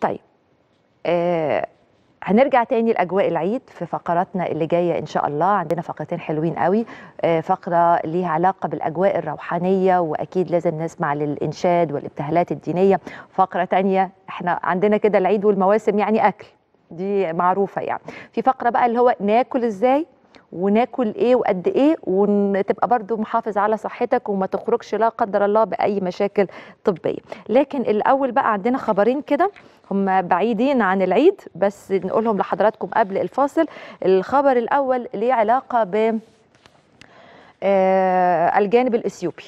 طيب آه هنرجع تاني لاجواء العيد في فقراتنا اللي جايه ان شاء الله عندنا فقرتين حلوين قوي آه، فقره ليها علاقه بالاجواء الروحانيه واكيد لازم نسمع للانشاد والابتهالات الدينيه فقره تانية احنا عندنا كده العيد والمواسم يعني اكل دي معروفه يعني في فقره بقى اللي هو ناكل ازاي وناكل ايه وقد ايه وتبقى برضو محافظ على صحتك وما تخرجش لا قدر الله باي مشاكل طبيه لكن الاول بقى عندنا خبرين كده هم بعيدين عن العيد بس نقولهم لحضراتكم قبل الفاصل الخبر الاول ليه علاقه ب آه، الجانب الاثيوبي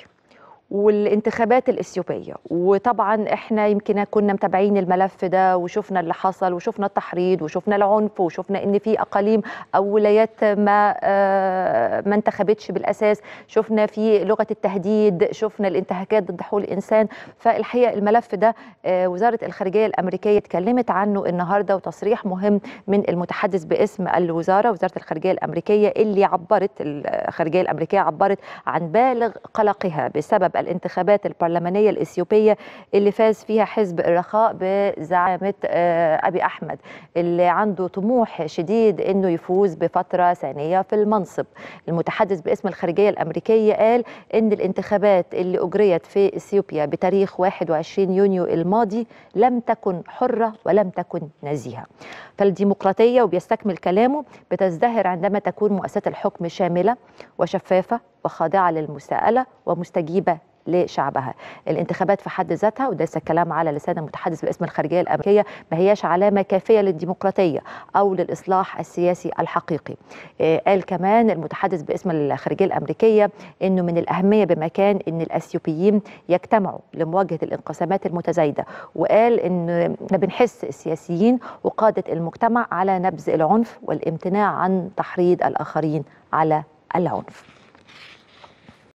والانتخابات الاثيوبيه وطبعا احنا يمكن كنا متابعين الملف ده وشفنا اللي حصل وشفنا التحريض وشفنا العنف وشفنا ان في اقاليم او ولايات ما آه، ما انتخبتش بالاساس شفنا في لغه التهديد شفنا الانتهاكات ضد حقوق الانسان فالحقيقه الملف ده آه، وزاره الخارجيه الامريكيه اتكلمت عنه النهارده وتصريح مهم من المتحدث باسم الوزاره وزاره الخارجيه الامريكيه اللي عبرت الخارجيه الامريكيه عبرت عن بالغ قلقها بسبب الانتخابات البرلمانية الإثيوبية اللي فاز فيها حزب الرخاء بزعامة آه، أبي أحمد اللي عنده طموح شديد أنه يفوز بفترة ثانية في المنصب المتحدث باسم الخارجية الأمريكية قال أن الانتخابات اللي أجريت في إثيوبيا بتاريخ 21 يونيو الماضي لم تكن حرة ولم تكن نزيهة فالديمقراطية وبيستكمل كلامه بتزدهر عندما تكون مؤسسة الحكم شاملة وشفافة وخاضعة للمساءلة ومستجيبة لشعبها الانتخابات في حد ذاتها وليس الكلام على لسان المتحدث باسم الخارجيه الامريكيه ما هياش علامه كافيه للديمقراطيه او للاصلاح السياسي الحقيقي آه، قال كمان المتحدث باسم الخارجيه الامريكيه انه من الاهميه بمكان ان الاثيوبيين يجتمعوا لمواجهه الانقسامات المتزايده وقال ان بنحس السياسيين وقاده المجتمع على نبذ العنف والامتناع عن تحريض الاخرين على العنف